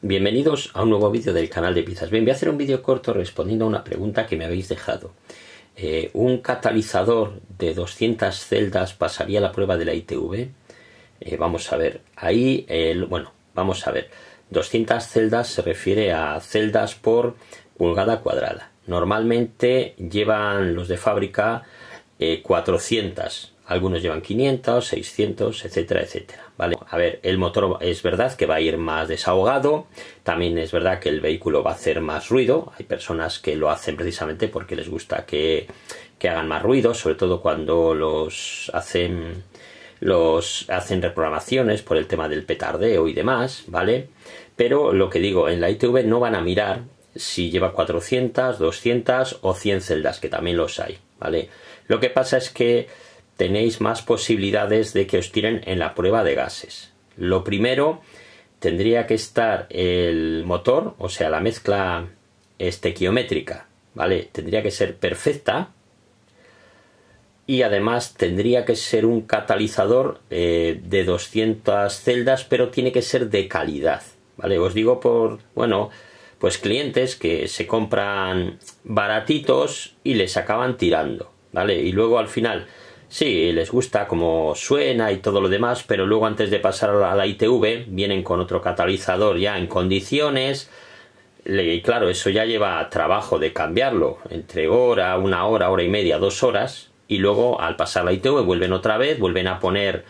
Bienvenidos a un nuevo vídeo del canal de pizzas. Bien, voy a hacer un vídeo corto respondiendo a una pregunta que me habéis dejado. Eh, ¿Un catalizador de 200 celdas pasaría la prueba de la ITV? Eh, vamos a ver, ahí, bueno, vamos a ver. 200 celdas se refiere a celdas por pulgada cuadrada. Normalmente llevan los de fábrica eh, 400 algunos llevan 500, 600, etcétera, etcétera. ¿Vale? A ver, el motor es verdad que va a ir más desahogado, también es verdad que el vehículo va a hacer más ruido, hay personas que lo hacen precisamente porque les gusta que, hagan más ruido, sobre todo cuando los hacen los hacen reprogramaciones por el tema del petardeo y demás, ¿vale? Pero lo que digo, en la ITV no van a mirar si lleva 400, 200 o 100 celdas, que también los hay, ¿vale? Lo que pasa es que tenéis más posibilidades de que os tiren en la prueba de gases. Lo primero tendría que estar el motor, o sea, la mezcla estequiométrica, ¿vale? Tendría que ser perfecta y además tendría que ser un catalizador eh, de 200 celdas, pero tiene que ser de calidad, ¿vale? Os digo por, bueno, pues clientes que se compran baratitos y les acaban tirando, ¿vale? Y luego al final Sí, les gusta como suena y todo lo demás, pero luego antes de pasar a la ITV vienen con otro catalizador ya en condiciones. Y claro, eso ya lleva trabajo de cambiarlo, entre hora, una hora, hora y media, dos horas. Y luego al pasar la ITV vuelven otra vez, vuelven a poner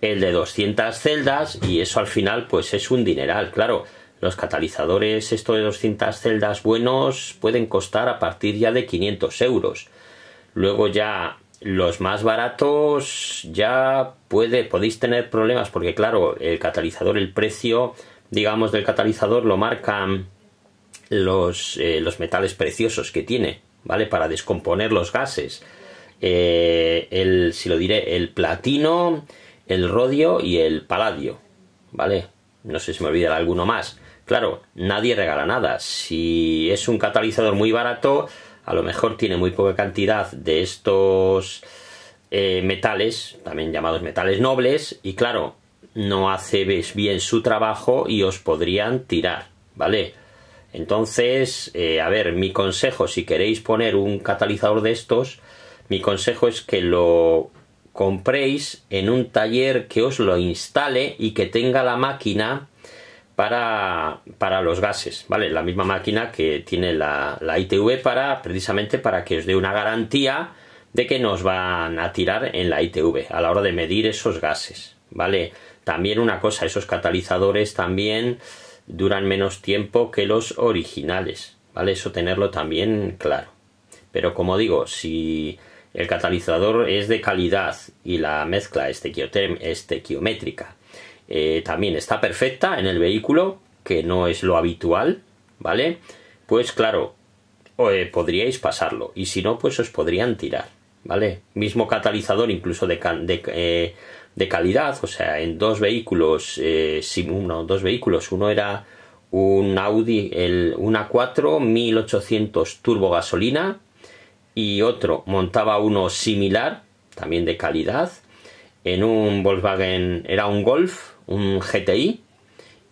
el de 200 celdas y eso al final pues es un dineral, claro. Los catalizadores, esto de 200 celdas buenos, pueden costar a partir ya de 500 euros. Luego ya los más baratos ya puede, podéis tener problemas porque claro, el catalizador, el precio, digamos, del catalizador lo marcan los, eh, los metales preciosos que tiene, ¿vale? Para descomponer los gases. Eh, el, si lo diré, el platino, el rodio y el paladio, ¿vale? No sé si me olvidará alguno más. Claro, nadie regala nada. Si es un catalizador muy barato, a lo mejor tiene muy poca cantidad de estos eh, metales, también llamados metales nobles, y claro, no hace bien su trabajo y os podrían tirar, ¿vale? Entonces, eh, a ver, mi consejo, si queréis poner un catalizador de estos, mi consejo es que lo compréis en un taller que os lo instale y que tenga la máquina para, para los gases, ¿vale? La misma máquina que tiene la, ITV para, precisamente para que os dé una garantía de que nos van a tirar en la ITV a la hora de medir esos gases, ¿vale? También una cosa, esos catalizadores también duran menos tiempo que los originales, ¿vale? Eso tenerlo también claro. Pero como digo, si el catalizador es de calidad y la mezcla estequiométrica eh, también está perfecta en el vehículo, que no es lo habitual, ¿vale? Pues claro, eh, podríais pasarlo y si no, pues os podrían tirar, ¿vale? Mismo catalizador incluso de, eh, calidad, o sea, en dos vehículos, uno, dos vehículos, uno era un Audi, el, una A4 1800 turbo gasolina y otro montaba uno similar, también de calidad, en un Volkswagen, era un Golf, un GTI,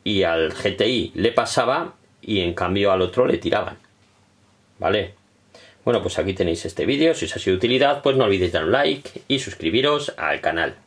y al GTI le pasaba y en cambio al otro le tiraban. ¿Vale? Bueno, pues aquí tenéis este vídeo. Si os ha sido de utilidad, pues no olvidéis dar un like y suscribiros al canal.